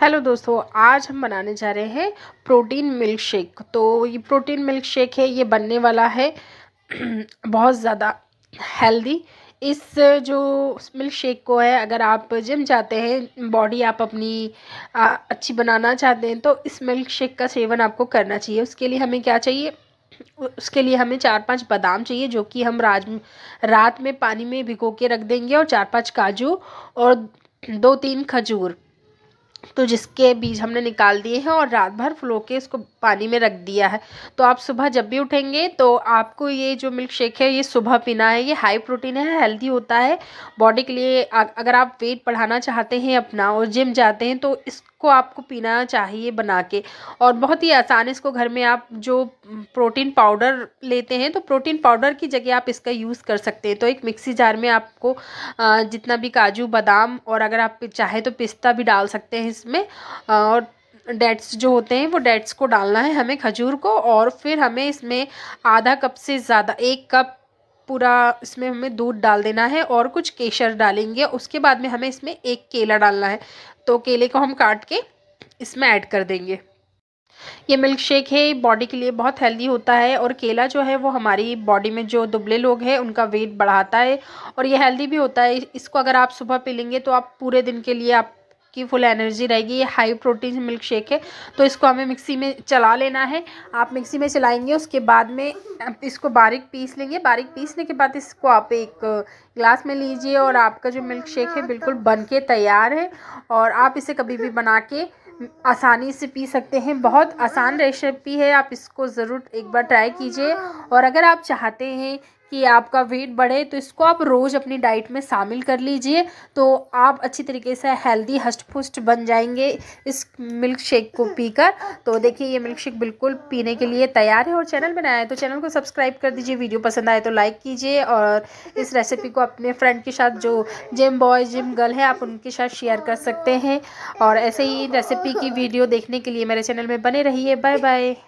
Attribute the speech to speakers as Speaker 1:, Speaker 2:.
Speaker 1: hello दोस्तों आज हम बनाने जा रहे हैं प्रोटीन मिल्क शेक तो ये प्रोटीन मिल्क शेक है ये बनने वाला है बहुत ज़्यादा हेल्दी इस जो मिल्क शेक को है अगर आप जिम जाते हैं बॉडी आप अपनी आ, अच्छी बनाना चाहते हैं तो इस मिल्क शेक का सेवन आपको करना चाहिए उसके लिए हमें क्या चाहिए उसके लिए हमें चार पांच बादाम चाहिए जो कि हम राज रात में पानी में भिगो के रख देंगे और चार पांच काजू और दो तीन खजूर तो जिसके बीज हमने निकाल दिए हैं और रात भर फ्लो के इसको पानी में रख दिया है तो आप सुबह जब भी उठेंगे तो आपको ये जो मिल्क शेक है ये सुबह पीना है ये हाई प्रोटीन है हेल्दी होता है बॉडी के लिए अगर आप वेट बढ़ाना चाहते हैं अपना और जिम जाते हैं तो इस को आपको पीना चाहिए बना के और बहुत ही आसान है इसको घर में आप जो प्रोटीन पाउडर लेते हैं तो प्रोटीन पाउडर की जगह आप इसका यूज़ कर सकते हैं तो एक मिक्सी जार में आपको जितना भी काजू बादाम और अगर आप चाहे तो पिस्ता भी डाल सकते हैं इसमें और डेट्स जो होते हैं वो डेट्स को डालना है हमें खजूर को और फिर हमें इसमें आधा कप से ज़्यादा एक कप पूरा इसमें हमें दूध डाल देना है और कुछ केसर डालेंगे उसके बाद में हमें इसमें एक केला डालना है तो केले को हम काट के इसमें ऐड कर देंगे ये मिल्क शेक है बॉडी के लिए बहुत हेल्दी होता है और केला जो है वो हमारी बॉडी में जो दुबले लोग हैं उनका वेट बढ़ाता है और ये हेल्दी भी होता है इसको अगर आप सुबह पी लेंगे तो आप पूरे दिन के लिए आप की फुल एनर्जी रहेगी ये हाई प्रोटीन मिल्क शेक है तो इसको हमें मिक्सी में चला लेना है आप मिक्सी में चलाएंगे उसके बाद में इसको बारीक पीस लेंगे बारीक पीसने के बाद इसको आप एक ग्लास में लीजिए और आपका जो मिल्क शेक है बिल्कुल बन के तैयार है और आप इसे कभी भी बना के आसानी से पी सकते हैं बहुत आसान रेसिपी है आप इसको ज़रूर एक बार ट्राई कीजिए और अगर आप चाहते हैं कि आपका वेट बढ़े तो इसको आप रोज़ अपनी डाइट में शामिल कर लीजिए तो आप अच्छी तरीके से हेल्दी हष्ट पुष्ट बन जाएंगे इस मिल्क शेक को पीकर तो देखिए ये मिल्क शेक बिल्कुल पीने के लिए तैयार है और चैनल बनाया है तो चैनल को सब्सक्राइब कर दीजिए वीडियो पसंद आए तो लाइक कीजिए और इस रेसिपी को अपने फ्रेंड के साथ जो जिम बॉय जिम गर्ल है आप उनके साथ शेयर कर सकते हैं और ऐसे ही रेसिपी की वीडियो देखने के लिए मेरे चैनल में बने रहिए बाय बाय